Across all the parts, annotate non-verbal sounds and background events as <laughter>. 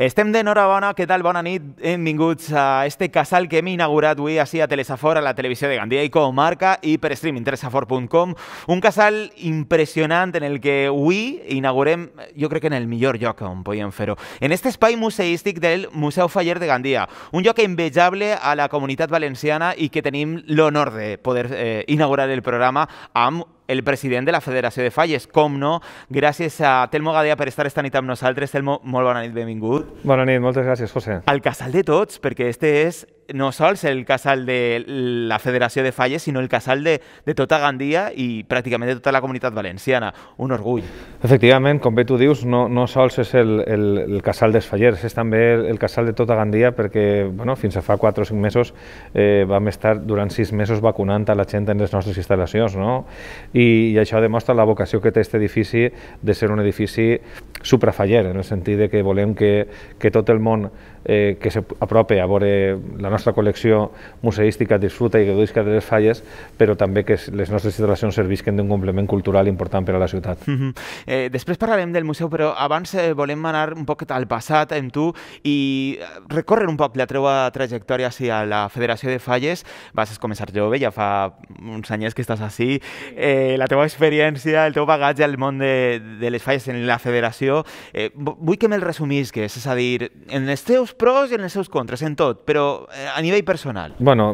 Estem d'enhorabona, ¿Qué tal? Bona nit, benvinguts a este casal que me inaugurat avui així a Telesafor, a la televisió de Gandia i Comarca i per streaming telesafor.com. Un casal impresionante en el que avui inaugurem, yo creo que en el millor lloc on podíem fer En este spy museístic del Museu Faller de Gandía. un lloc envejable a la comunitat valenciana y que el honor de poder eh, inaugurar el programa a el president de la Federació de Falles. Com no, gràcies a Telmo Gadea per estar esta nit amb nosaltres. Telmo, molt bona nit, benvingut. Bona nit, moltes gràcies, José. Al casal de tots, perquè este és no sols el casal de la Federació de Falles, sinó el casal de, de tota Gandia i pràcticament de tota la comunitat valenciana. Un orgull. Efectivament, com bé tu dius, no, no sols és el, el, el casal dels Fallers, és també el casal de tota Gandia perquè bueno, fins a fa 4 o 5 mesos eh, vam estar durant 6 mesos vacunant a la gent en les nostres instal·lacions. No? I, I això demostra la vocació que té aquest edifici de ser un edifici suprafaller, en el sentit de que volem que, que tot el món eh, que s'apropi a veure la nostra col·lecció museística, disfruta i gaudisca de les falles, però també que les nostres instal·lacions servisquen d'un complement cultural important per a la ciutat. Mm -hmm. eh, després parlarem del museu, però abans eh, volem anar un poc al passat amb tu i eh, recórrer un poc la teva trajectòria hacia la Federació de Falles. Vas començar jove, ja fa uns anys que estàs així. Eh, la teva experiència, el teu bagatge al món de, de les falles en la federació, eh, vull que me'l resumisques, és a dir, en els teus seus pros i en els seus contres, en tot, però eh, a nivell personal. Bueno,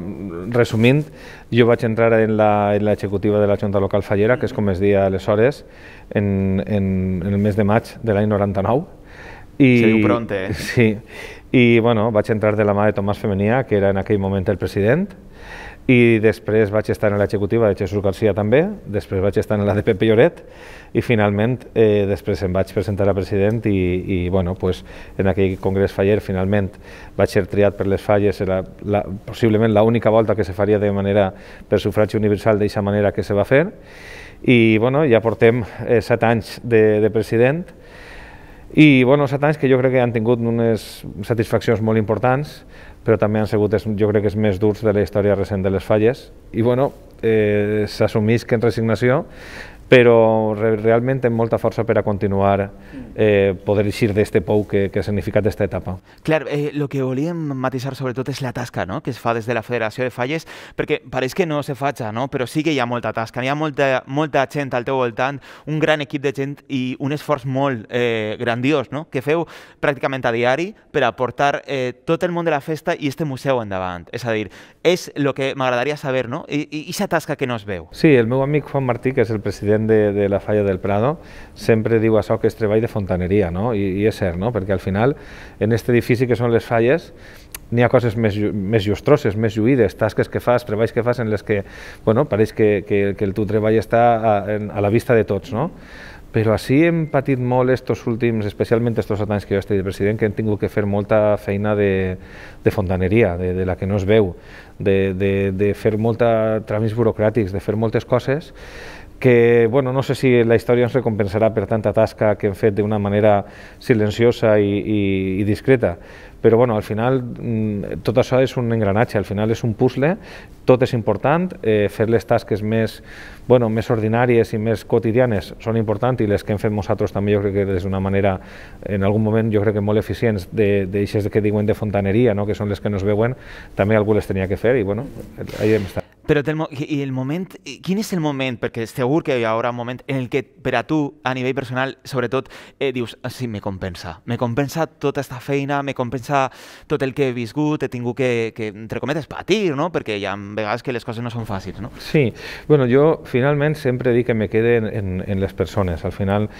resumint, jo vaig entrar en l'executiva de la Junta Local Fallera, que és com es deia aleshores, en, en, en el mes de maig de l'any 99, i, Se diu pront, eh? <laughs> Sí, i bueno, vaig entrar de la mà de Tomàs Femenia, que era en aquell moment el president, i després vaig estar en l'executiva de Jesús García també, després vaig estar en la de Pepe Lloret i finalment eh, després em vaig presentar a president i, i bueno, pues, en aquell congrés faller finalment vaig ser triat per les falles, era la, possiblement l'única volta que se faria de manera per sufragi universal d'aquesta manera que se va fer i bueno, ja portem eh, set anys de, de president i bueno, set anys que jo crec que han tingut unes satisfaccions molt importants, però també han sigut, jo crec que és més durs de la història recent de les falles. I bueno, eh, s'assumís que en resignació però realment té molta força per a continuar mm. eh, poder eixir d'este pou que, que ha significat aquesta etapa. Clar, eh, el que volíem matisar sobretot és la tasca no? que es fa des de la Federació de Falles, perquè pareix que no se faig, no? però sí que hi ha molta tasca, hi ha molta, molta gent al teu voltant, un gran equip de gent i un esforç molt eh, grandiós no? que feu pràcticament a diari per aportar eh, tot el món de la festa i este museu endavant. És a dir, és el que m'agradaria saber, no? I, i, i tasca que no es veu. Sí, el meu amic Juan Martí, que és el president president de, de la Falla del Prado, sempre diu això que és treball de fontaneria, no? I, i és cert, no? Perquè al final, en aquest edifici que són les falles, n'hi ha coses més, més llustroses, més lluïdes, tasques que fas, treballs que fas en les que, bueno, pareix que, que, que el teu treball està a, a la vista de tots, no? però així hem patit molt estos últims, especialment estos set anys que jo estic de president, que hem tingut que fer molta feina de, de fontaneria, de, de la que no es veu, de, de, de fer molta tràmits burocràtics, de fer moltes coses, que bueno, no sé si la història ens recompensarà per tanta tasca que hem fet d'una manera silenciosa i, i, i discreta, però bueno, al final mm, tot això és un engranatge, al final és un puzzle, tot és important, eh, fer les tasques més, bueno, més ordinàries i més quotidianes són importants i les que hem fet nosaltres també jo crec que des d'una manera, en algun moment jo crec que molt eficients, de que diuen de fontaneria, no? que són les que no es veuen, també algú les tenia que fer i bueno, ahí hem estat. Però el i el moment, quin és el moment, perquè segur que hi haurà un moment en el que per a tu, a nivell personal, sobretot, eh, dius, ah, sí, me compensa. Me compensa tota aquesta feina, me compensa tot el que he viscut, he tingut que, que entre cometes, patir, no? Perquè hi ha vegades que les coses no són fàcils, no? Sí, bueno, jo finalment sempre dic que me quede en, en, en les persones. Al final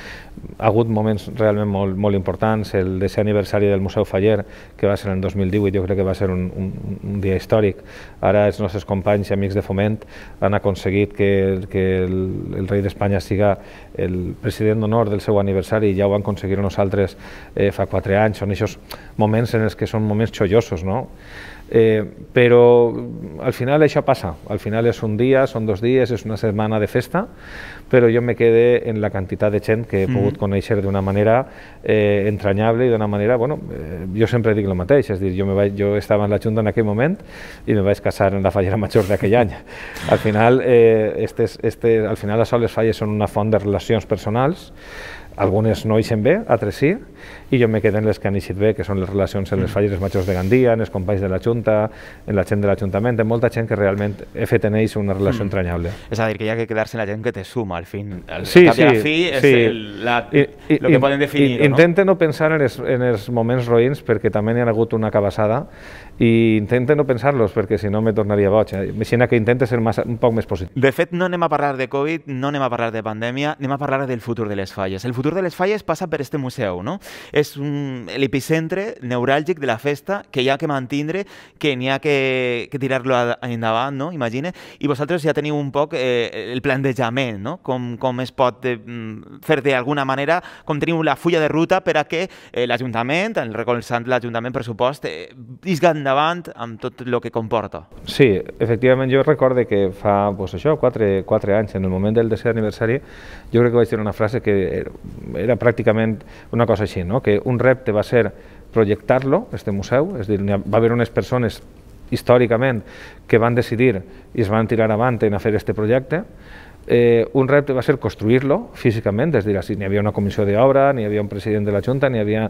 ha hagut moments realment molt, molt importants, el ser aniversari del Museu Faller, que va ser en 2018, jo crec que va ser un, un, un dia històric. Ara els nostres companys i amics de foment han aconseguit que, que el, el rei d'Espanya siga el president d'honor del seu aniversari, i ja ho van aconseguir nosaltres eh, fa quatre anys, són aquests moments en els que són moments xollosos, no? Eh, però al final això passa, al final és un dia, són dos dies, és una setmana de festa, però jo me quedé en la quantitat de gent que he mm -hmm. pogut conèixer d'una manera eh, entranyable i d'una manera, bueno, eh, jo sempre dic el mateix, és dir, jo, me vaig, jo estava en la Junta en aquell moment i me vaig casar en la fallera major d'aquell any. <laughs> Al final, eh, estes, estes, al final les soles falles són una font de relacions personals, algunes no hi sent bé, altres sí, i jo me quedo en les que han eixit bé, que són les relacions en les mm. falles dels majors de Gandia, en els companys de la Junta, en la gent de l'Ajuntament, en molta gent que realment he fet en ells una relació mm. entranyable. És a dir, que hi ha que quedar-se en la gent que te suma, al fin. Al sí, cap sí, i a la fi és sí. el, la, I, i, lo que poden definir. I, no? no pensar en els, en els moments roïns perquè també hi ha hagut una cabassada i intente no pensar-los perquè si no me tornaria boig. Eh? Imagina que intente ser massa, un poc més positiu. De fet, no anem a parlar de Covid, no anem a parlar de pandèmia, anem a parlar del futur de les falles. El futur de les falles passa per este museu, no? és l'epicentre neuràlgic de la festa que hi ha que mantindre, que n'hi ha que, que tirar-lo endavant, no? Imagine. I vosaltres ja teniu un poc eh, el plantejament, no? Com, com es pot eh, mm, fer d'alguna manera, com teniu la fulla de ruta per a que eh, l'Ajuntament, recolzant l'Ajuntament, per supost, eh, isga endavant amb tot el que comporta. Sí, efectivament, jo recordo que fa pues, això, 4, 4 anys, en el moment del desè aniversari, jo crec que vaig dir una frase que era, era pràcticament una cosa així així, no? que un repte va ser projectar-lo, este museu, és a dir, va haver unes persones històricament que van decidir i es van tirar avant en a fer este projecte, Eh, un repte va ser construir-lo físicament, és a dir, si n'hi havia una comissió d'obra, ni havia un president de la Junta, ni havia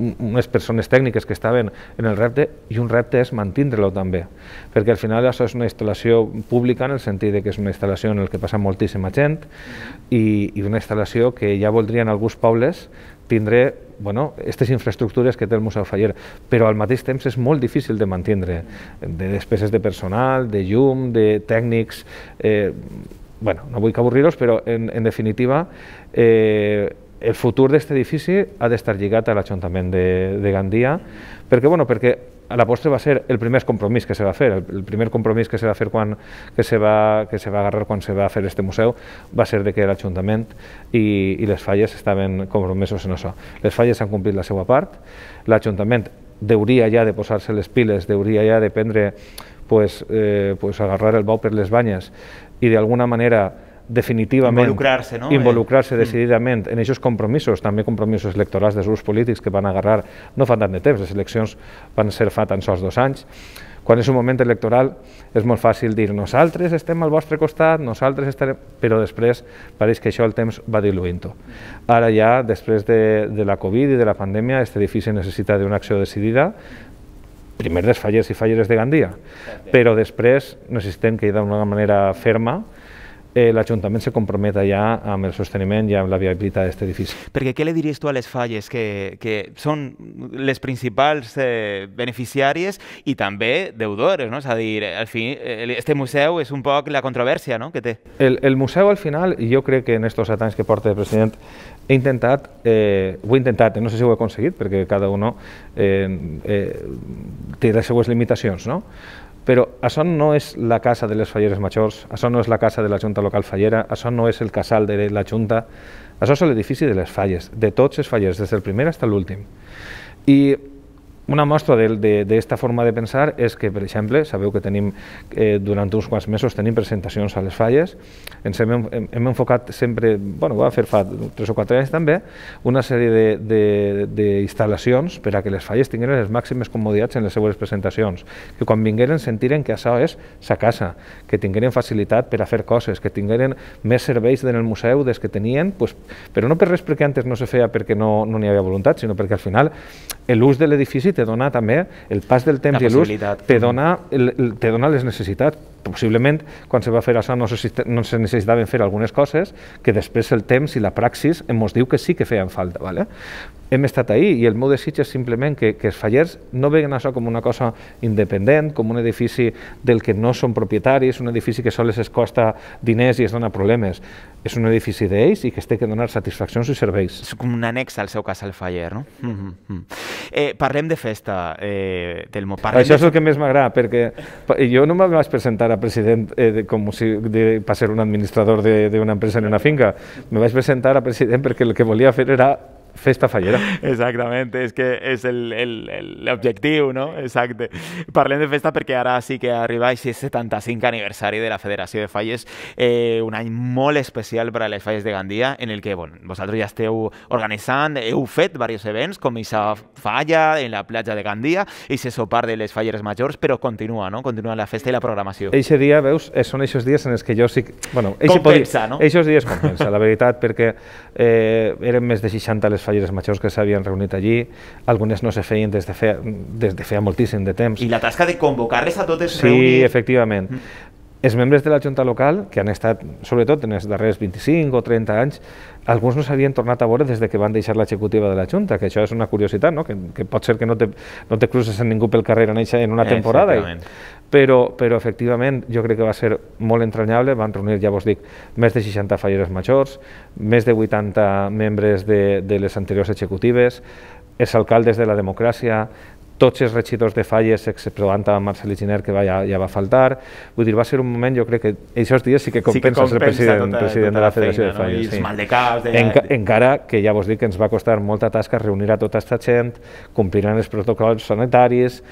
unes persones tècniques que estaven en el repte, i un repte és mantindre-lo també, perquè al final això és una instal·lació pública en el sentit de que és una instal·lació en el que passa moltíssima gent i, i una instal·lació que ja voldrien alguns pobles tindré bueno, aquestes infraestructures que té el Museu Faller, però al mateix temps és molt difícil de mantindre, de despeses de personal, de llum, de tècnics... Eh, bueno, no vull que avorrir-los, però en, en definitiva eh, el futur d'aquest edifici ha d'estar lligat a l'Ajuntament de, de Gandia, perquè, bueno, perquè a la postre va ser el primer compromís que se va fer, el, el primer compromís que se va fer quan que se va, que se va agarrar quan se va fer este museu va ser de que l'Ajuntament i, i les falles estaven compromesos en això. Les falles han complit la seva part, l'Ajuntament deuria ja de posar-se les piles, deuria ja de prendre pues, eh, pues agarrar el bau per les banyes i d'alguna manera definitivament involucrar-se no? involucrar eh? Mm. decididament en aquests compromisos, també compromisos electorals dels grups polítics que van agarrar no fa tant de temps, les eleccions van ser fa tan sols dos anys, quan és un moment electoral és molt fàcil dir nosaltres estem al vostre costat, nosaltres estarem... però després pareix que això el temps va diluint-ho. Ara ja, després de, de la Covid i de la pandèmia, aquest edifici necessita d'una acció decidida, primer dels fallers i falleres de Gandia, però després necessitem que d'una manera ferma eh, l'Ajuntament se comprometa ja amb el sosteniment i amb la viabilitat d'aquest edifici. Perquè què li diries tu a les falles, que, que són les principals eh, beneficiàries i també deudores, no? És a dir, al fi, este museu és un poc la controvèrsia no? que té. El, el museu, al final, jo crec que en aquests set anys que porta el president he intentat, eh, ho he intentat, eh, no sé si ho he aconseguit, perquè cada un eh, eh, té les seues limitacions, no? però això no és la casa de les falleres majors, això no és la casa de la Junta Local Fallera, això no és el casal de la Junta, això és l'edifici de les falles, de tots els fallers, des del primer fins a l'últim. I una mostra d'aquesta forma de pensar és que, per exemple, sabeu que tenim, eh, durant uns quants mesos tenim presentacions a les falles, ens hem, hem, hem enfocat sempre, bueno, va fer fa tres o quatre anys també, una sèrie d'instal·lacions per a que les falles tinguin les màximes comoditats en les seues presentacions, que quan vingueren sentiren que això és sa casa, que tingueren facilitat per a fer coses, que tingueren més serveis en el museu des que tenien, pues, però no per res perquè antes no se feia perquè no n'hi no havia voluntat, sinó perquè al final eh, l'ús de l'edifici te dona també el pas del temps i l'ús, te, dona, el, te dona les necessitats possiblement quan se va fer això no, no se necessitaven fer algunes coses que després el temps i la praxis ens diu que sí que feien falta. ¿vale? Hem estat ahí i el meu desig és simplement que, que els fallers no veguen això com una cosa independent, com un edifici del que no són propietaris, un edifici que sols es costa diners i es dona problemes. És un edifici d'ells i que es té que donar satisfaccions i serveis. És com un annex al seu cas al faller, no? Mm -hmm. eh, parlem de festa, eh, Telmo. Parlem Això és el que més m'agrada, perquè jo no me vaig presentar presidente, eh, como si, de, para ser un administrador de, de, una empresa en una finca. Me vais a presentar a presidente porque lo que volía hacer era Festa fallera. Exactament, és que és l'objectiu, no? Exacte. Parlem de festa perquè ara sí que arriba el 75 aniversari de la Federació de Falles, eh, un any molt especial per a les falles de Gandia, en el que bueno, vosaltres ja esteu organitzant, heu fet diversos events, com aquesta falla en la platja de Gandia, i se sopar de les falleres majors, però continua, no? Continua la festa i la programació. Eixe dia, veus, eh, són eixos dies en els que jo sí... Bueno, eixe compensa, podi... no? Eixos dies compensa, la veritat, perquè eh, eren més de 60 les falleres majors que s'havien reunit allí, algunes no se feien des de, feia, des de feia moltíssim de temps. I la tasca de convocar-les a totes sí, reunir... Sí, efectivament. Mm. Els membres de la Junta local, que han estat, sobretot en els darrers 25 o 30 anys, alguns no s'havien tornat a veure des de que van deixar l'executiva de la Junta, que això és una curiositat, no? que, que pot ser que no te, no te cruces amb ningú pel carrer en, eixa, en una temporada. I, però, però efectivament jo crec que va ser molt entranyable, van reunir, ja vos dic, més de 60 falleres majors, més de 80 membres de, de les anteriors executives, els alcaldes de la democràcia, tots els regidors de falles, exceptuant a Marcelí Giner, que va, ja, ja va faltar. Vull dir, va ser un moment, jo crec que aquests dies sí que compensa, sí que compensa el president, tota, president tota de la, Federació feina, de Falles. No? sí. mal de caps... De... Enca encara que ja vos dic que ens va costar molta tasca reunir a tota aquesta gent, compliran els protocols sanitaris,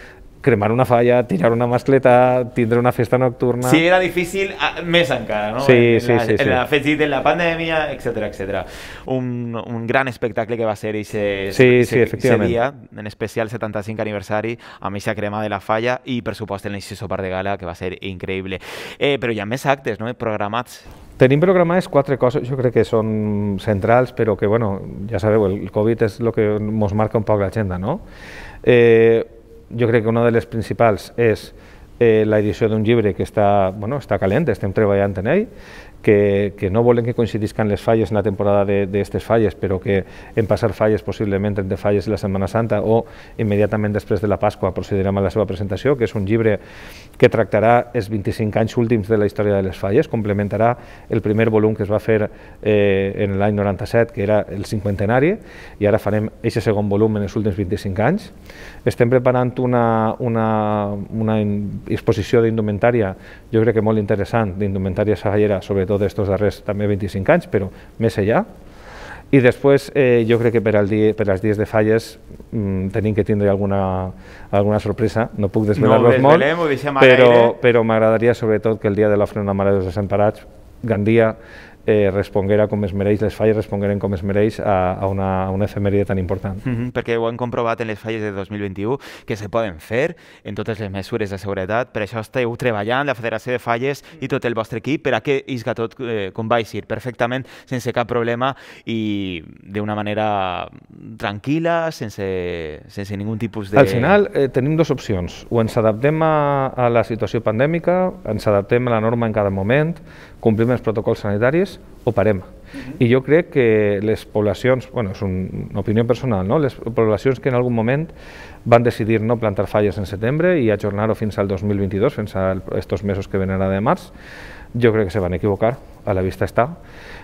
cremar una falla, tirar una mascleta, tindre una fiesta nocturna... Si era difícil ah, me encara, no? Sí, en, sí, la, sí, en de la pandemia, etcétera, etcétera. Un, gran espectáculo que va a ser ese, sí, en especial 75 aniversario se ha crema de la falla y por supuesto el inciso par de gala, que va a ser increíble. Eh, pero ya me actes, no?, programats. Tenim programades cuatro cosas, yo creo que son centrales, pero que, bueno, ya sabemos el Covid es lo que nos marca un poco la agenda, no? Eh, jo crec que una de les principals és eh, l'edició d'un llibre que està, bueno, està calent, estem treballant en ell, que, que no volen que coincidisquen les falles en la temporada d'aquestes falles, però que en passar falles, possiblement entre falles i la Setmana Santa o immediatament després de la Pasqua procedirem a la seva presentació, que és un llibre que tractarà els 25 anys últims de la història de les falles, complementarà el primer volum que es va fer eh, en l'any 97, que era el cinquantenari, i ara farem aquest segon volum en els últims 25 anys. Estem preparant una, una, una exposició d'indumentària, jo crec que molt interessant, d'indumentària sagallera, sobretot sobretot aquests darrers també 25 anys, però més allà. I després eh, jo crec que per, al dia, per als dies de falles mm, tenim que tindre alguna, alguna sorpresa, no puc desvelar-los no molt, però, però m'agradaria sobretot que el dia de l'ofrena de Mare dels Desemparats, Gandia, eh, responguera com es mereix, les falles respongueren com es mereix a, a, una, a una efemèride tan important. Mm -hmm, perquè ho han comprovat en les falles de 2021 que se poden fer en totes les mesures de seguretat, per això esteu treballant la Federació de Falles i tot el vostre equip per a que isga tot eh, com va eixir, perfectament, sense cap problema i d'una manera tranquil·la, sense, sense ningú tipus de... Al final eh, tenim dues opcions, o ens adaptem a, a la situació pandèmica, ens adaptem a la norma en cada moment, complim els protocols sanitaris o parem. I jo crec que les poblacions, bueno, és una opinió personal, no? les poblacions que en algun moment van decidir no plantar falles en setembre i ajornar-ho fins al 2022, fins a aquests mesos que venen ara de març, jo crec que se van equivocar, a la vista està.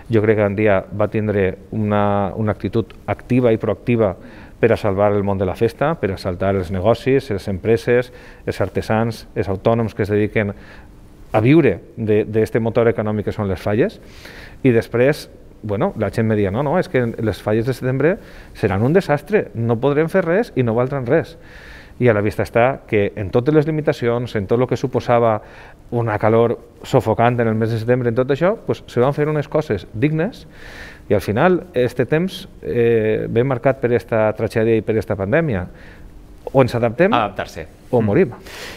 Jo crec que dia va tindre una, una actitud activa i proactiva per a salvar el món de la festa, per a saltar els negocis, les empreses, els artesans, els autònoms que es dediquen a viure d'aquest motor econòmic que són les falles i després bueno, la gent me dia, no, no, és que les falles de setembre seran un desastre, no podrem fer res i no valdran res i a la vista està que en totes les limitacions, en tot el que suposava una calor sofocant en el mes de setembre, en tot això, pues, se van fer unes coses dignes i al final este temps eh, ve marcat per aquesta tragèdia i per aquesta pandèmia. O ens adaptem... Adaptar-se o mm. morim.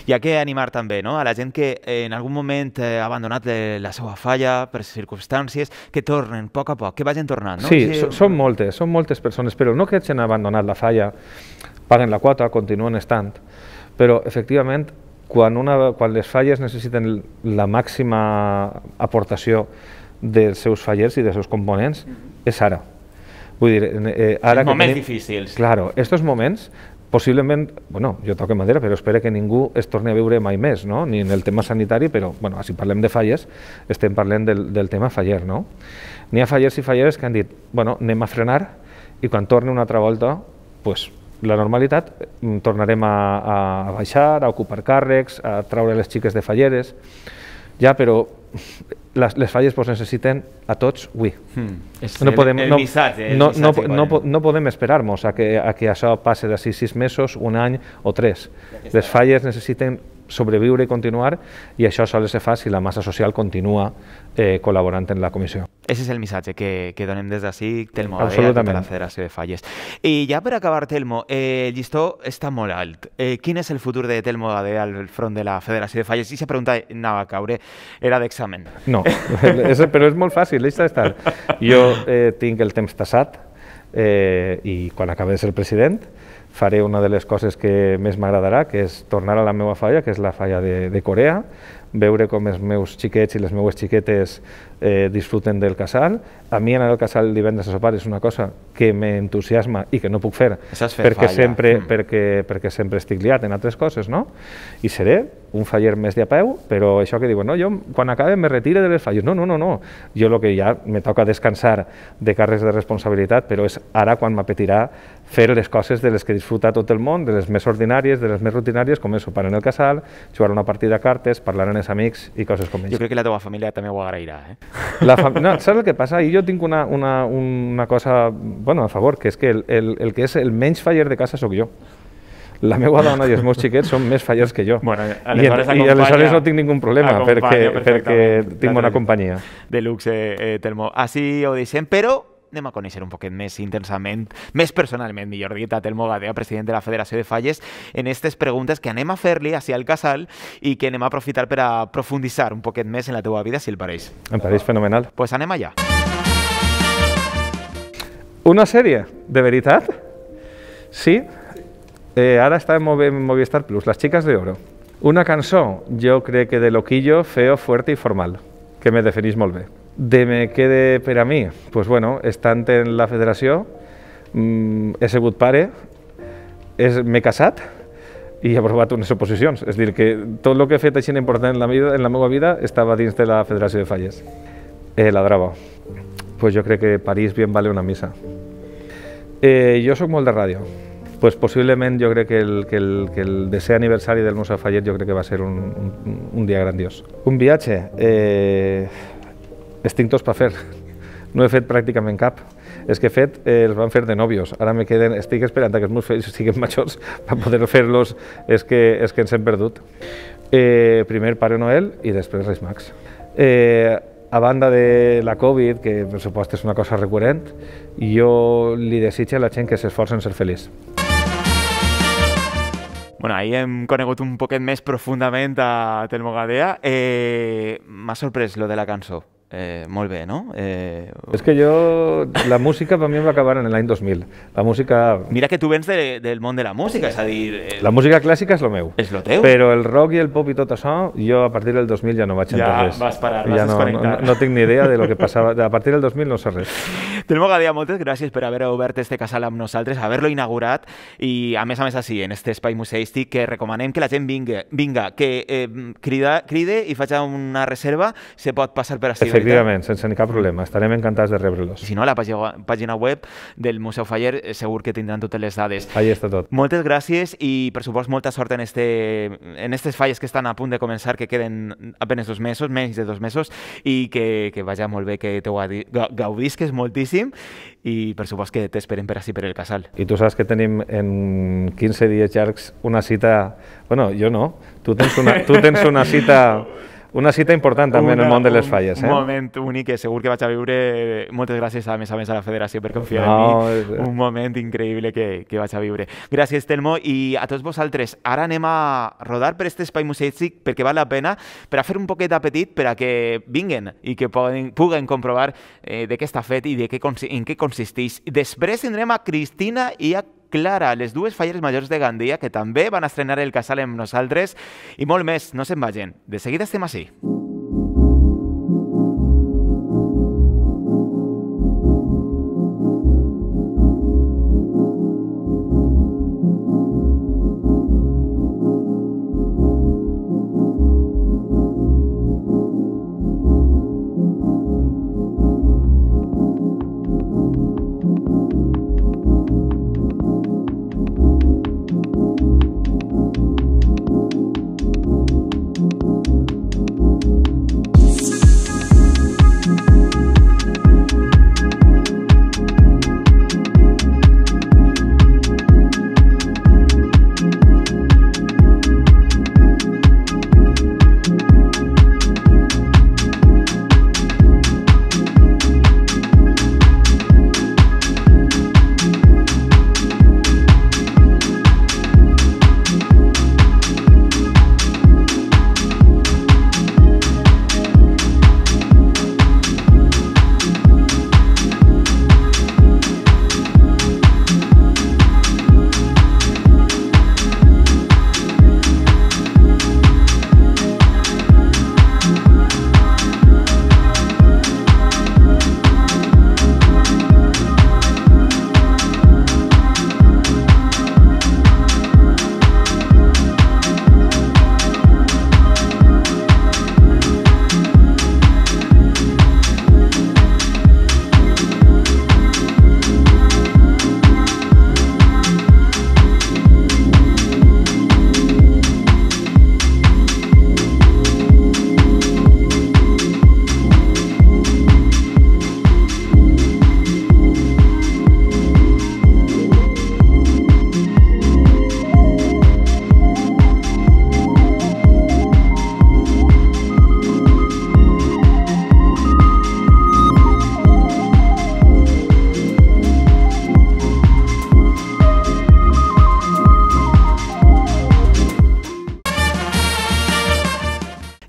Hi ha que animar també no? a la gent que eh, en algun moment eh, ha abandonat eh, la seva falla per circumstàncies, que tornen a poc a poc, que vagin tornant. No? Sí, sí. són moltes, són moltes persones, però no que hagin abandonat la falla, paguen la quota, continuen estant, però efectivament quan, una, quan les falles necessiten la màxima aportació dels seus fallers i dels seus components, mm -hmm. és ara. Vull dir, eh, ara... Són moments tenim... difícils. Claro, estos moments possiblement, bueno, jo toque madera, però espero que ningú es torni a veure mai més, no? ni en el tema sanitari, però bueno, si parlem de falles, estem parlant del, del tema faller. No? N'hi ha fallers i falleres que han dit, bueno, anem a frenar i quan torni una altra volta, pues, la normalitat, mm, tornarem a, a baixar, a ocupar càrrecs, a traure les xiques de falleres, ja, però les, les falles pues, necessiten a tots avui. Hmm. No, podem, el, el missatge, no, el no, no, no, no podem esperar-nos a, que, a que això passe d'ací sis mesos, un any o tres. Les falles necessiten sobreviure i continuar i això sol ser fàcil si la massa social continua eh, col·laborant en la comissió. Ese és el missatge que, que donem des d'ací, Telmo, eh, a tota la Federació de Falles. I ja per acabar, Telmo, eh, el llistó està molt alt. Eh, quin és el futur de Telmo Gade al front de la Federació de Falles? I se pregunta anava a caure, era d'examen. No, és, <laughs> però és molt fàcil, l'està d'estar. Jo eh, tinc el temps tassat eh, i quan acabo de ser president, faré una de les coses que més m'agradarà, que és tornar a la meva falla, que és la falla de, de Corea, veure com els meus xiquets i les meues xiquetes eh, disfruten del casal. A mi anar al casal divendres a sopar és una cosa que m'entusiasma i que no puc fer, perquè falla. sempre, mm. perquè, perquè sempre estic liat en altres coses, no? I seré un faller més de a peu, però això que diuen, no, jo quan acabe me retire de les falles. No, no, no, no. Jo el que ja me toca descansar de càrrecs de responsabilitat, però és ara quan m'apetirà fer les coses de les que disfruta tot el món, de les més ordinàries, de les més rutinàries, com és sopar en el casal, jugar una partida de cartes, parlar amb els amics i coses com això. Jo crec que la teva família també ho agrairà, eh? La fam... no, saps el que passa? I jo tinc una, una, una cosa, bueno, a favor, que és que el, el, el que és el menys faller de casa sóc jo. la meva dona i es meus xiquets son més fallers que yo. Bueno, I, i aleshores no tinc ningún problema tengo perquè tinc bona companyia. De luxe, eh, eh, Telmo. Así ho pero però anem a un poquet més intensamente, mes personalment, millor dit, Telmo Gadea, president de la Federación de Falles, en estas preguntas que anem a hacía al el casal y que anem a aprofitar per a un poquet més en la teva vida, si el pareix. En em París fenomenal. pues anem ya. Una serie? de veritat? Sí? Eh, ahora está en Movistar Plus, Las chicas de oro. Una canción, yo creo que de loquillo, feo, fuerte y formal, que me definís molt De me quede para mí, pues bueno, estante en la Federación, ese mm, good pare, me casat, y he aprovat unes oposicions. Es dir, que todo lo que he fet així important en la, vida, en la meva vida estava dins de la Federación de Falles. Eh, la Pues yo creo que París bien vale una misa. Yo eh, soy sóc molt de radio. pues possiblement jo crec que el, que el, que el desè aniversari del Museu Fallet jo crec que va ser un, un, un dia grandiós. Un viatge, eh, estic tots per fer, no he fet pràcticament cap. És que he fet, eh, els van fer de nòvios, ara me queden, estic esperant que els meus fills siguin majors <laughs> per poder fer-los, és, que, és que ens hem perdut. Eh, primer Pare Noel i després Reis Max. Eh, a banda de la Covid, que per supost és una cosa recurrent, jo li desitjo a la gent que s'esforça en ser feliç. Bueno, ahir hem conegut un poquet més profundament a Telmogadea. Eh, M'ha sorprès lo de la cançó. Eh, molt bé, no? Eh... És que jo... La música per mi va acabar en l'any 2000. La música... Mira que tu vens de, del món de la música, és a dir... Eh... La música clàssica és lo meu. És lo teu. Però el rock i el pop i tot això, jo a partir del 2000 ja no vaig entendre ja res. Ja vas parar, vas ja no, no, no, tinc ni idea de lo que passava. A partir del 2000 no sé res. <laughs> Del Mogadia, moltes gràcies per haver obert este casal amb nosaltres, haver-lo inaugurat i, a més a més, així, en este espai museístic que recomanem que la gent vinga, vinga que eh, crida, cride i faci una reserva, se pot passar per ací. Efectivament, sense ni cap problema. Estarem encantats de rebre-los. Si no, la pàgina web del Museu Faller eh, segur que tindran totes les dades. Allí està tot. Moltes gràcies i, per supost, molta sort en, este, en estes falles que estan a punt de començar, que queden apenas dos mesos, menys de dos mesos, i que, que vaja molt bé, que te gaudisques moltíssim moltíssim i per supost que t'esperem per ací per el casal. I tu saps que tenim en 15 dies llargs una cita... Bueno, jo no. Tu tens una, tu tens una cita una cita important també una, en el món de les falles. Un, eh? un moment únic que segur que vaig a viure. Moltes gràcies a més a més a la federació per confiar no, en mi. És... Un moment increïble que, que vaig a viure. Gràcies, Telmo, i a tots vosaltres. Ara anem a rodar per aquest espai museístic perquè val la pena, per a fer un poquet d'apetit per a que vinguen i que poden, puguen comprovar eh, de què està fet i de què, en què consisteix. Després tindrem a Cristina i a Clara, les dues falleres majors de Gandia, que també van estrenar el casal amb nosaltres, i molt més, no se'n vagin. De seguida estem així.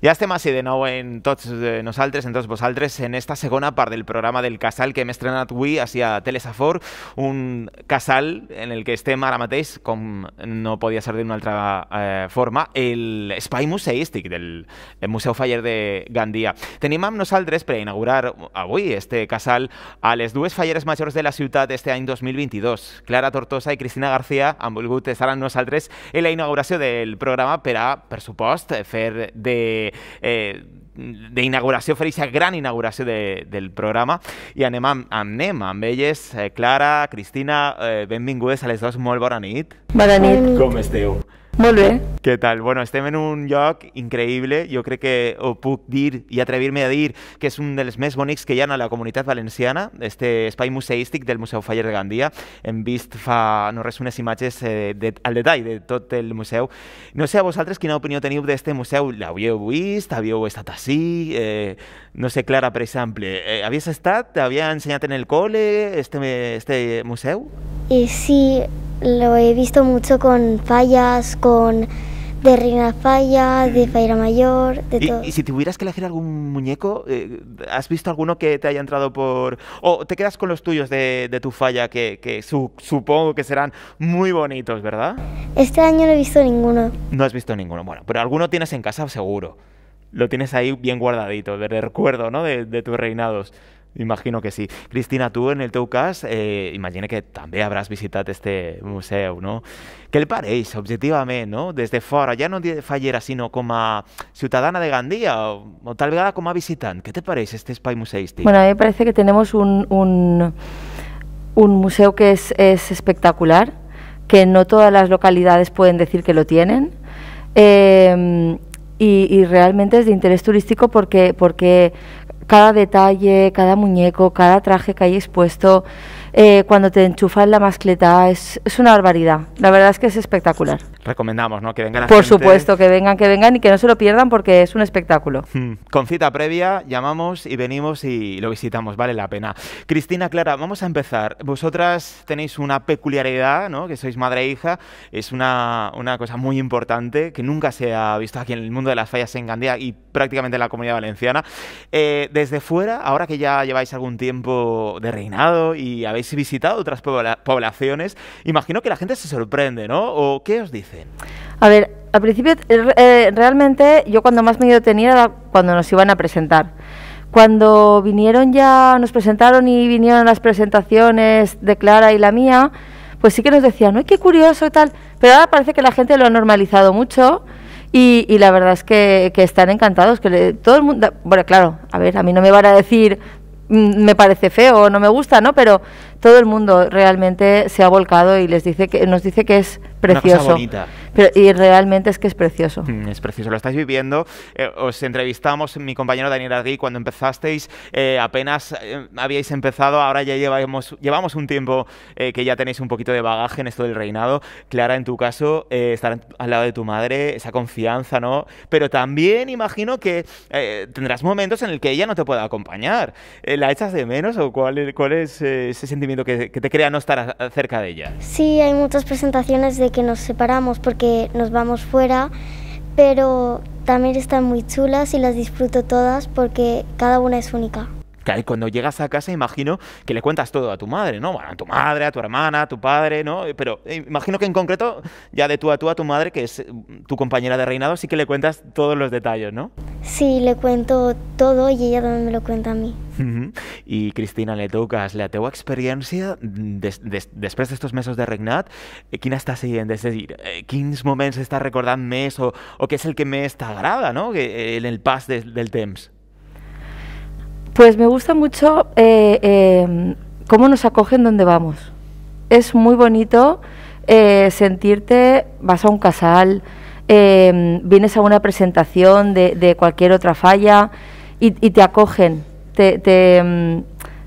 Ja estem així de nou en tots eh, nosaltres, en tots vosaltres, en esta segona part del programa del Casal que hem estrenat avui així a Telesafor, un casal en el que estem ara mateix, com no podia ser d'una altra eh, forma, l'espai museístic del Museu Faller de Gandia. Tenim amb nosaltres, per inaugurar avui este casal, a les dues falleres majors de la ciutat este any 2022. Clara Tortosa i Cristina García han volgut estar amb nosaltres en la inauguració del programa per a, per supost, fer de eh, de inauguració, fer aquesta gran inauguració de, del programa i anem amb, anem amb elles, eh, Clara, Cristina, eh, benvingudes a les dues, molt bona nit. Bona nit. Com esteu? Molt bé. Què tal? Bueno, estem en un lloc increïble, jo crec que ho puc dir i atrevir-me a dir que és un dels més bonics que hi ha a la comunitat valenciana, este espai museístic del Museu Faller de Gandia. Hem vist fa no res unes imatges eh, de, al detall de tot el museu. No sé a vosaltres quina opinió teniu d'aquest museu, l'havíeu vist, havíeu estat així, eh, no sé, Clara, per exemple, eh, havies estat, t'havia ensenyat en el cole, este, este museu? Eh, sí, si lo he visto mucho con fallas, con de Reina Falla, de mm. Faira Mayor, de todo. Y si tuvieras que elegir algún muñeco, eh, ¿has visto alguno que te haya entrado por...? ¿O te quedas con los tuyos de, tu falla, que, supongo que serán muy bonitos, ¿verdad? Este año no he visto ninguno. No has visto ninguno, bueno, pero alguno tienes en casa seguro. Lo tienes ahí bien guardadito, de recuerdo, ¿no? de tus reinados. Imagino que sí. Cristina, tú en el teu cas, eh, que también habrás visitado este museo... no? le paréis, objetivamente... ...desde no? ya no de fallera, ...sino como ciudadana de Gandía, o, tal vez como a ...¿qué te parece este espai museístic? Bueno, a mí me parece que tenemos un, un, museo que es, espectacular, que no todas las localidades pueden decir que lo tienen. Eh, y, y, realmente es de interés turístico porque, porque cada detalle, cada muñeco, cada traje que hay puesto... Eh, cuando te enchufas la mascleta. Es, es, una barbaridad. La verdad es que es espectacular. Recomendamos, ¿no? Que vengan la Por supuesto, que vengan, que vengan y que no se lo pierdan porque es un espectáculo. Hmm. Con cita previa, llamamos y venimos y lo visitamos. Vale la pena. Cristina, Clara, vamos a empezar. Vosotras tenéis una peculiaridad, ¿no? Que sois madre e hija. Es una, una cosa muy importante que nunca se ha visto aquí en el mundo de las fallas en Gandía y prácticamente en la comunidad valenciana. Eh, desde fuera, ahora que ya lleváis algún tiempo de reinado y habéis visitado otras poblaciones, imagino que la gente se sorprende, ¿no? ¿O qué os dicen? A ver, al principio eh, eh, realmente yo cuando más miedo tenía era cuando nos iban a presentar. Cuando vinieron ya, nos presentaron y vinieron las presentaciones de Clara y la mía, pues sí que nos decían, ¡ay, qué curioso y tal! Pero ahora parece que la gente lo ha normalizado mucho. Y, la verdad es que, están encantados, que todo el mundo, bueno, claro, a ver, a mí no me van a decir, Mm, me parece feo no me gusta, ¿no? Pero todo el mundo realmente se ha volcado y les dice que nos dice que es precioso y realmente es que es precioso. Mm, es precioso, lo estáis viviendo. Eh, os entrevistamos, mi compañero Daniel Argui cuando empezasteis, eh, apenas eh, habíais empezado, ahora ya llevamos, llevamos un tiempo que ya tenéis un poquito de bagaje en esto del reinado. Clara, en tu caso, estar al lado de tu madre, esa confianza, ¿no? Pero también imagino que tendrás momentos en el que ella no te pueda acompañar. ¿La echas de menos o cuál, cuál es ese sentimiento que, que te crea no estar cerca de ella? Sí, hay muchas presentaciones de que nos separamos porque nos vamos fuera, pero también están muy chulas y las disfruto todas porque cada una es única cuando llegas a casa, imagino que le cuentas todo a tu madre, ¿no? a tu madre, a tu hermana, a tu padre, ¿no? Pero eh, imagino que en concreto, ya de tú a tú a tu madre, que es mm, tu compañera de reinado, sí que le cuentas todos los detalles, ¿no? Sí, le cuento todo y ella también me lo cuenta a mí. Y, Cristina, le tocas la teva experiencia después de estos meses de regnat, eh, ¿Quién está siguiendo? Es decir, a eh, momentos está recordando mes o, qué es el que me agrada, no? en el pas del TEMS. Pues me gusta mucho eh, em, cómo nos acogen donde vamos. Es muy bonito eh, sentirte, vas a un casal, em, vienes a una presentación de, cualquier otra falla y, y te acogen, te, te em,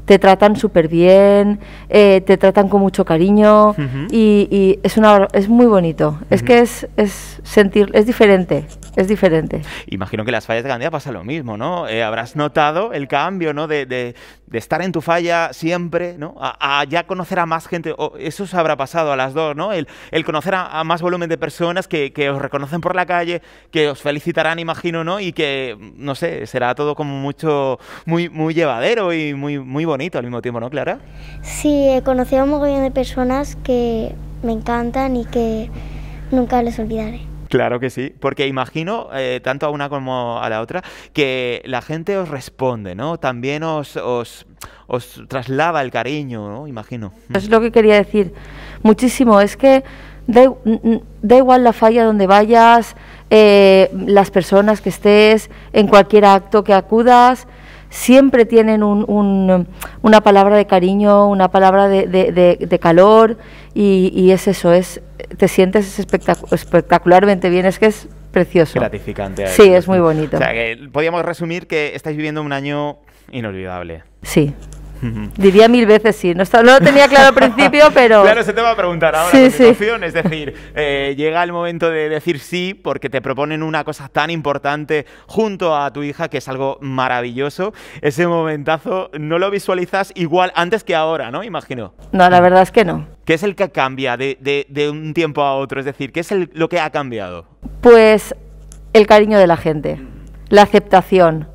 te tratan súper bien, eh, te tratan con mucho cariño y, es, una, es muy bonito. Es que es, es sentir, es diferente, es diferente. Imagino que las fallas de Gandía pasa lo mismo, ¿no? Eh, habrás notado el cambio, ¿no? de, de estar en tu falla siempre, ¿no? A, ya conocer a más gente, eso os habrá pasado a las dos, ¿no? El, conocer a, más volumen de personas que, os reconocen por la calle, que os felicitarán, imagino, ¿no? Y que, no sé, será todo como mucho, muy, muy llevadero y muy, muy bonito al mismo tiempo, ¿no, Clara? Sí, he conocido a un montón de personas que me encantan y que nunca les olvidaré. Claro que sí, porque imagino, eh, tanto a una como a la otra, que la gente os responde, ¿no? También os, os, el cariño, ¿no? Imagino. Es lo que quería decir, muchísimo, es que da, igual la falla donde vayas, eh, las personas que estés, en cualquier acto que acudas, siempre tienen una palabra de cariño, una palabra de, calor y, es eso, es te sientes espectacularmente bien, es que es precioso. Gratificante. sí, es muy bonito. O podríamos resumir que estáis viviendo un año inolvidable. Sí. Diría mil veces sí. No, lo tenía claro al principio, <laughs> pero. Claro, se te va a preguntar ahora sí, Sí. Es decir, eh, llega el momento de decir sí porque te proponen una cosa tan importante junto a tu hija que es algo maravilloso. Ese momentazo no lo visualizas igual antes que ahora, ¿no? Imagino. No, la verdad es que no. ¿Qué es el que cambia de, un tiempo a otro? Es decir, ¿qué es lo que ha cambiado? Pues el cariño de la gente, la aceptación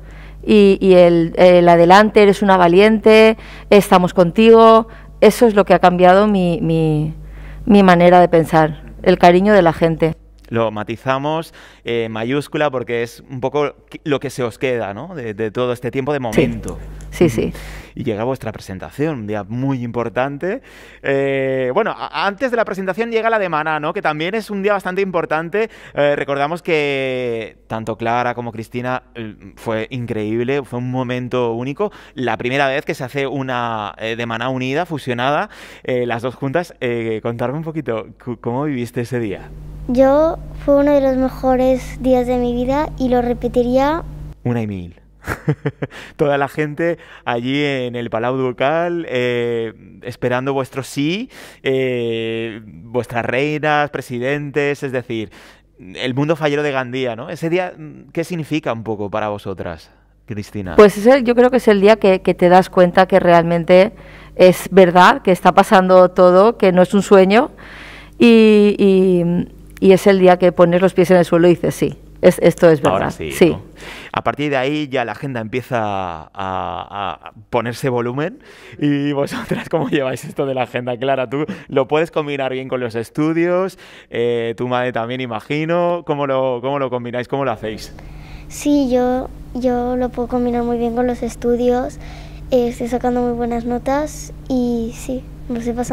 y, el, adelante, eres una valiente, estamos contigo. Eso es lo que ha cambiado mi, manera de pensar, el cariño de la gente lo matizamos mayúscula porque es un poco lo que se os queda ¿no? de, todo este tiempo de momento. sí. sí y llega vuestra presentación, un día muy importante. Eh, bueno, antes de la presentación llega la de Maná, ¿no? Que también es un día bastante importante. Eh, recordamos que tanto Clara como Cristina eh, fue increíble, fue un momento único. La primera vez que se hace una de Maná unida, fusionada, las dos juntas. contarme un poquito, ¿cómo viviste ese día? Yo fue uno de los mejores días de mi vida y lo repetiría. Una y mil. <laughs> Toda la gente allí en el Palau Ducal, eh, esperando vuestro sí, eh, vuestras reinas, presidentes, es decir, el mundo fallero de Gandía, ¿no? Ese día, ¿qué significa un poco para vosotras, Cristina? Pues yo creo que es el día que, te das cuenta que realmente es verdad, que está pasando todo, que no es un sueño y, y es el día que pones los pies en el suelo y dices sí esto es verdad. Ahora sí. A partir de ahí ya la agenda empieza a, ponerse volumen. ¿Y <laughs> vosotras cómo lleváis esto de la agenda, Clara? ¿Tú lo puedes combinar bien con los estudios? Eh, tu madre también, imagino. ¿Cómo lo, lo combináis? ¿Cómo lo hacéis? Sí, yo, yo lo puedo combinar muy bien con los estudios. Eh, estoy sacando muy buenas notas y sí.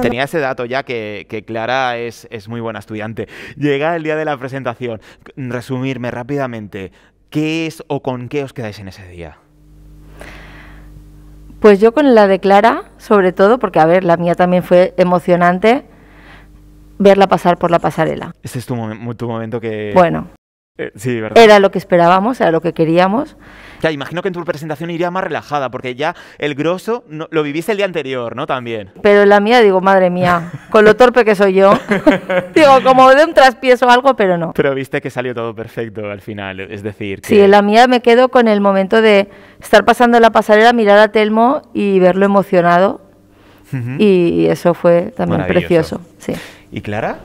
Tenía ese dato ya que, Clara es, muy buena estudiante. Llega el día de la presentación. Resumirme rápidamente, ¿qué es o con qué os quedáis en ese día? Pues yo con la de Clara, sobre todo, porque a ver, la mía también fue emocionante verla pasar por la pasarela. Ese es tu, tu momento que... Bueno. Eh, sí, ¿verdad? Era lo que esperábamos, era lo que queríamos. Ya, imagino que en tu presentación iría más relajada, porque ya el grosso lo viviste el día anterior, ¿no? También. Pero la mía, digo, madre mía, con lo torpe que soy yo. <laughs> digo, como de un traspieso o algo, pero no. Pero viste que salió todo perfecto al final, es decir. Que... Sí, en la mía me quedo con el momento de estar pasando la pasarela, mirar a Telmo y verlo emocionado. Y eso fue también precioso. Sí. ¿Y Clara?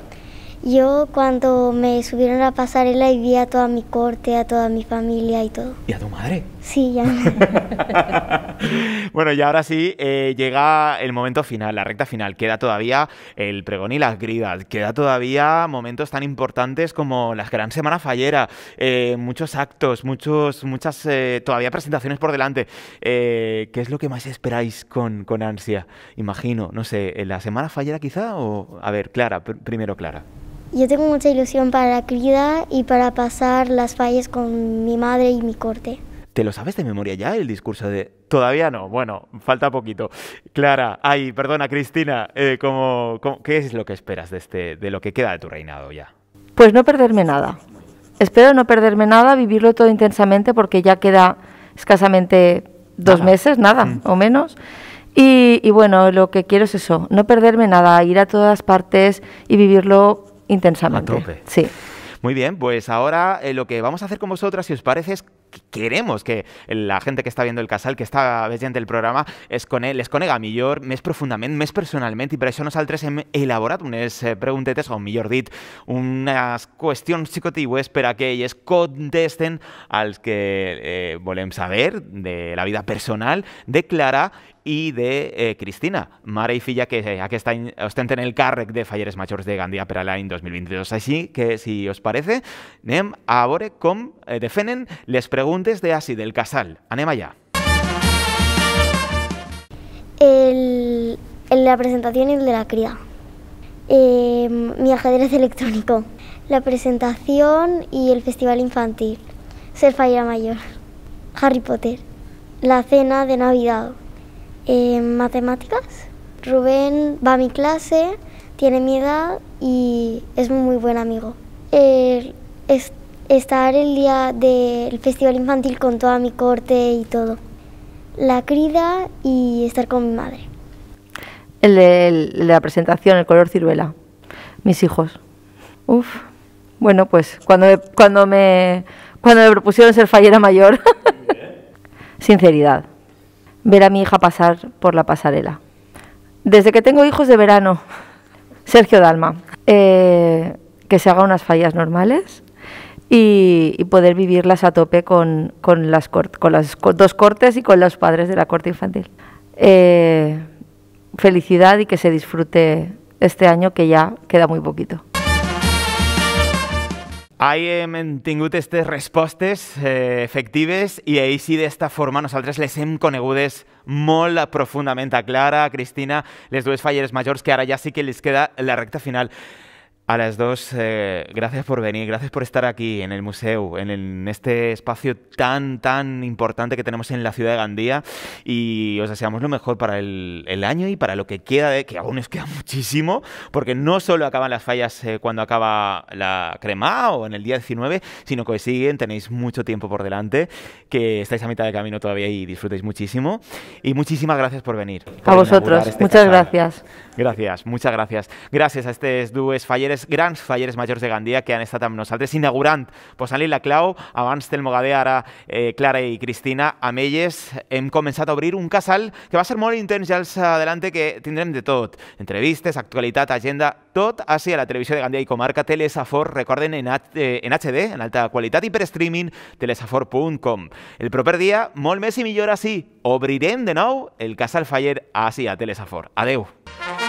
Yo cuando me subieron a la pasarela y vi a toda mi corte, a toda mi familia y todo. ¿Y a tu madre? Sí, ya. <laughs> <laughs> bueno, y ahora sí, eh, llega el momento final, la recta final. Queda todavía el pregón y las gridas. Queda todavía momentos tan importantes como la Gran Semana Fallera. Eh, muchos actos, muchos, muchas eh, todavía presentaciones por delante. ¿Qué es lo que más esperáis con, con ansia? Imagino, no sé, ¿en la Semana Fallera quizá? O, a ver, Clara, primero Clara. Yo tengo mucha ilusión para la crida y para pasar las fallas con mi madre y mi corte. ¿Te lo sabes de memoria ya el discurso de... Todavía no, bueno, falta poquito. Clara, ay, perdona Cristina, eh, qué es lo que esperas de, este, de lo que queda de tu reinado ya? Pues no perderme nada. Espero no perderme nada, vivirlo todo intensamente porque ya queda escasamente dos meses, nada, mm. o menos. Y, y, bueno, lo que quiero es eso, no perderme nada, ir a todas partes y vivirlo intensamente. Sí. Muy bien, pues ahora eh, lo que vamos a hacer con vosotras, si os parece, es queremos que la gente que está viendo el casal, que está viendo el programa, es él les conega mejor, más profundamente más personalmente y per eso nosaltres hem elaborado unes eh, preguntetes, o millor dit, unas cuestiones para que ellos contesten al que eh, a saber de la vida personal de Clara y de eh, Cristina, mare y filla que eh, aquest ostenten el càrrec de Falleres Majors de Gandía per a 2022. así que, si os parece, nem a com eh, les preguntes preguntes de Asi del Casal. Anem El, de la presentación y el de la cría. Em, mi ajedrez electrónico. La presentación y el festival infantil. Ser fallera mayor. Harry Potter. La cena de Navidad. Em, matemáticas. Rubén va a mi clase, tiene mi edad y es muy buen amigo estar el día del festival infantil con toda mi corte y todo. La crida y estar con mi madre. El de, la presentación, el color ciruela. Mis hijos. Uf. Bueno, pues cuando me, cuando me, cuando me propusieron ser fallera mayor. <laughs> Sinceridad. Ver a mi hija pasar por la pasarela. Desde que tengo hijos de verano. Sergio Dalma. Eh, que se haga unas fallas normales y, poder vivirlas a tope con, con las, con las dos cortes y con los padres de la corte infantil. Eh, felicidad y que se disfrute este año que ya queda muy poquito. hay hem tingut respuestas respostes eh, y ahí sí de esta forma nosotras les hemos conegudes molt profundamente a Clara, a Cristina, les dues falleres mayores que ahora ya sí que les queda la recta final. A las dos, eh, gracias por venir, gracias por estar aquí en el museo, en, este espacio tan, tan importante que tenemos en la ciudad de Gandía y os deseamos lo mejor para el, año y para lo que queda, de, que aún os queda <laughs> muchísimo, porque no solo acaban las fallas eh, cuando acaba la crema o en el día 19, sino que siguen, tenéis mucho tiempo por delante, que estáis a mitad de camino todavía y disfrutéis muchísimo. Y muchísimas gracias por venir. a vosotros, muchas gracias. Gracias, muchas gracias. Gracias a estos dos falleres tres grans falleres majors de Gandia que han estat amb nosaltres, inaugurant, posant-li la clau, abans del Mogadé, ara eh, Clara i Cristina, amb elles hem començat a obrir un casal que va ser molt intens, ja els adelante, que tindrem de tot. Entrevistes, actualitat, agenda, tot així a la televisió de Gandia i Comarca, Telesafor, recorden, en, eh, en HD, en alta qualitat i per streaming, telesafor.com. El proper dia, molt més i millor així, obrirem de nou el casal faller així a Telesafor. Adeu! Adeu!